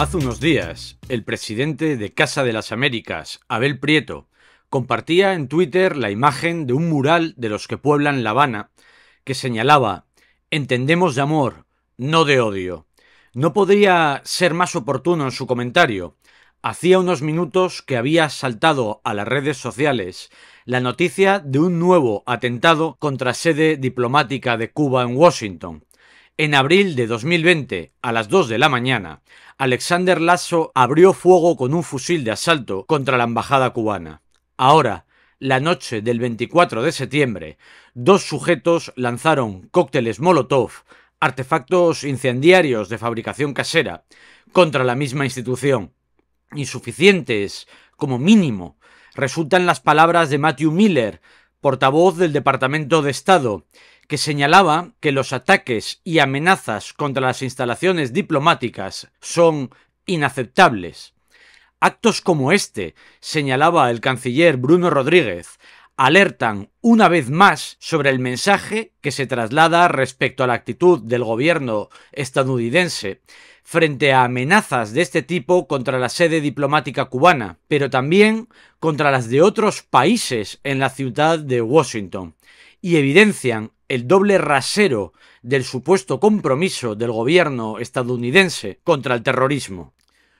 Hace unos días, el presidente de Casa de las Américas, Abel Prieto, compartía en Twitter la imagen de un mural de los que pueblan La Habana que señalaba Entendemos de amor, no de odio. No podría ser más oportuno en su comentario. Hacía unos minutos que había saltado a las redes sociales la noticia de un nuevo atentado contra sede diplomática de Cuba en Washington, en abril de 2020, a las 2 de la mañana, Alexander Lasso abrió fuego con un fusil de asalto contra la embajada cubana. Ahora, la noche del 24 de septiembre, dos sujetos lanzaron cócteles Molotov, artefactos incendiarios de fabricación casera, contra la misma institución. Insuficientes, como mínimo, resultan las palabras de Matthew Miller, portavoz del Departamento de Estado, que señalaba que los ataques y amenazas contra las instalaciones diplomáticas son inaceptables. Actos como este, señalaba el canciller Bruno Rodríguez, alertan una vez más sobre el mensaje que se traslada respecto a la actitud del gobierno estadounidense frente a amenazas de este tipo contra la sede diplomática cubana, pero también contra las de otros países en la ciudad de Washington y evidencian el doble rasero del supuesto compromiso del gobierno estadounidense contra el terrorismo.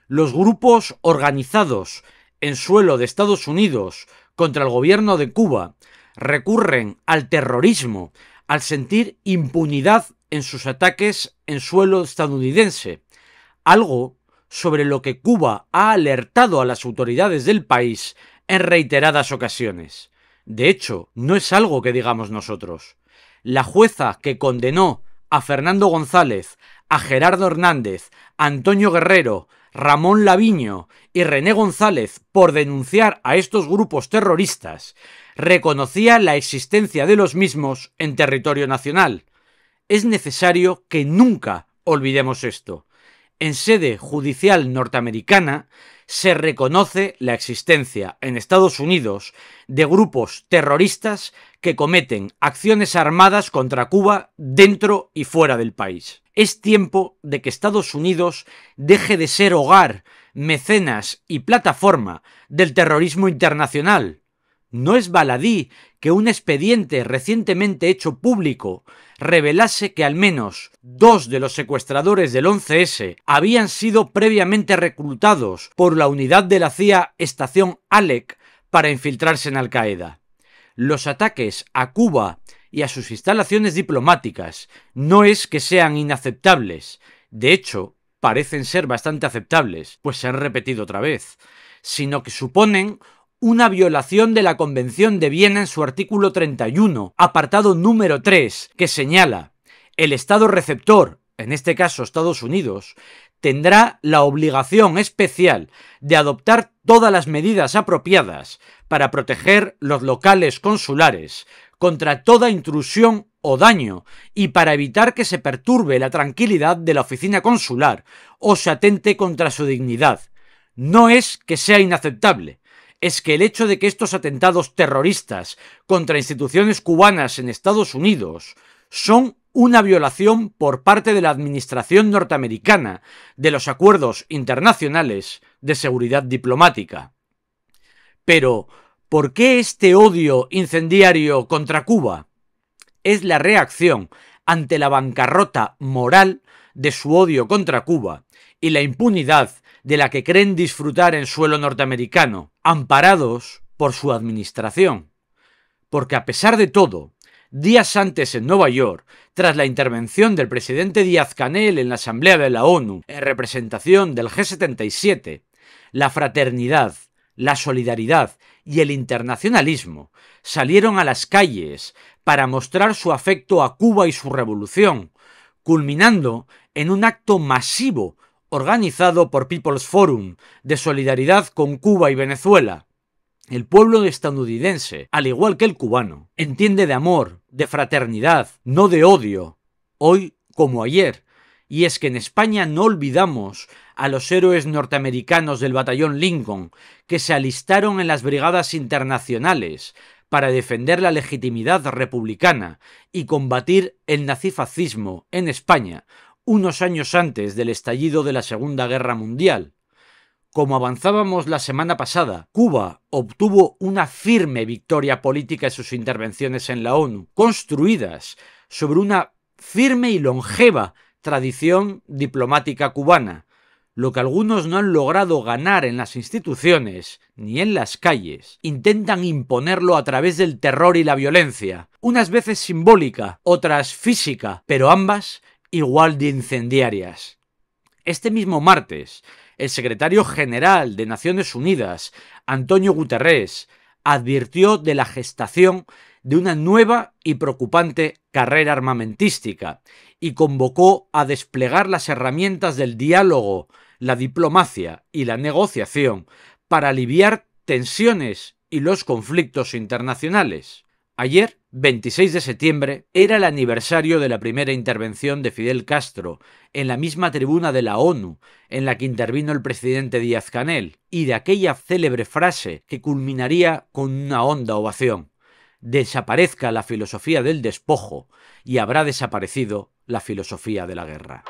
Los grupos organizados en suelo de Estados Unidos contra el gobierno de Cuba recurren al terrorismo al sentir impunidad en sus ataques en suelo estadounidense, algo sobre lo que Cuba ha alertado a las autoridades del país en reiteradas ocasiones. De hecho, no es algo que digamos nosotros. La jueza que condenó a Fernando González, a Gerardo Hernández, a Antonio Guerrero, Ramón Laviño y René González por denunciar a estos grupos terroristas, reconocía la existencia de los mismos en territorio nacional. Es necesario que nunca olvidemos esto en sede judicial norteamericana se reconoce la existencia en Estados Unidos de grupos terroristas que cometen acciones armadas contra Cuba dentro y fuera del país. Es tiempo de que Estados Unidos deje de ser hogar, mecenas y plataforma del terrorismo internacional no es baladí que un expediente recientemente hecho público revelase que al menos dos de los secuestradores del 11S habían sido previamente reclutados por la unidad de la CIA Estación Alec para infiltrarse en Al Qaeda. Los ataques a Cuba y a sus instalaciones diplomáticas no es que sean inaceptables, de hecho, parecen ser bastante aceptables, pues se han repetido otra vez, sino que suponen una violación de la Convención de Viena en su artículo 31, apartado número 3, que señala el Estado receptor, en este caso Estados Unidos, tendrá la obligación especial de adoptar todas las medidas apropiadas para proteger los locales consulares contra toda intrusión o daño y para evitar que se perturbe la tranquilidad de la oficina consular o se atente contra su dignidad. No es que sea inaceptable, es que el hecho de que estos atentados terroristas contra instituciones cubanas en Estados Unidos son una violación por parte de la Administración norteamericana de los acuerdos internacionales de seguridad diplomática. Pero, ¿por qué este odio incendiario contra Cuba? Es la reacción ante la bancarrota moral de su odio contra Cuba y la impunidad de la que creen disfrutar en suelo norteamericano, amparados por su administración. Porque a pesar de todo, días antes en Nueva York, tras la intervención del presidente Díaz Canel en la Asamblea de la ONU en representación del G77, la fraternidad, la solidaridad y el internacionalismo salieron a las calles para mostrar su afecto a Cuba y su revolución, culminando en un acto masivo organizado por People's Forum de solidaridad con Cuba y Venezuela. El pueblo estadounidense, al igual que el cubano, entiende de amor, de fraternidad, no de odio, hoy como ayer. Y es que en España no olvidamos a los héroes norteamericanos del batallón Lincoln, que se alistaron en las brigadas internacionales, para defender la legitimidad republicana y combatir el nazifascismo en España unos años antes del estallido de la Segunda Guerra Mundial. Como avanzábamos la semana pasada, Cuba obtuvo una firme victoria política en sus intervenciones en la ONU, construidas sobre una firme y longeva tradición diplomática cubana, lo que algunos no han logrado ganar en las instituciones ni en las calles, intentan imponerlo a través del terror y la violencia, unas veces simbólica, otras física, pero ambas igual de incendiarias. Este mismo martes, el secretario general de Naciones Unidas, Antonio Guterres, advirtió de la gestación de una nueva y preocupante carrera armamentística y convocó a desplegar las herramientas del diálogo, la diplomacia y la negociación para aliviar tensiones y los conflictos internacionales. Ayer, 26 de septiembre, era el aniversario de la primera intervención de Fidel Castro en la misma tribuna de la ONU en la que intervino el presidente Díaz Canel y de aquella célebre frase que culminaría con una honda ovación desaparezca la filosofía del despojo y habrá desaparecido la filosofía de la guerra.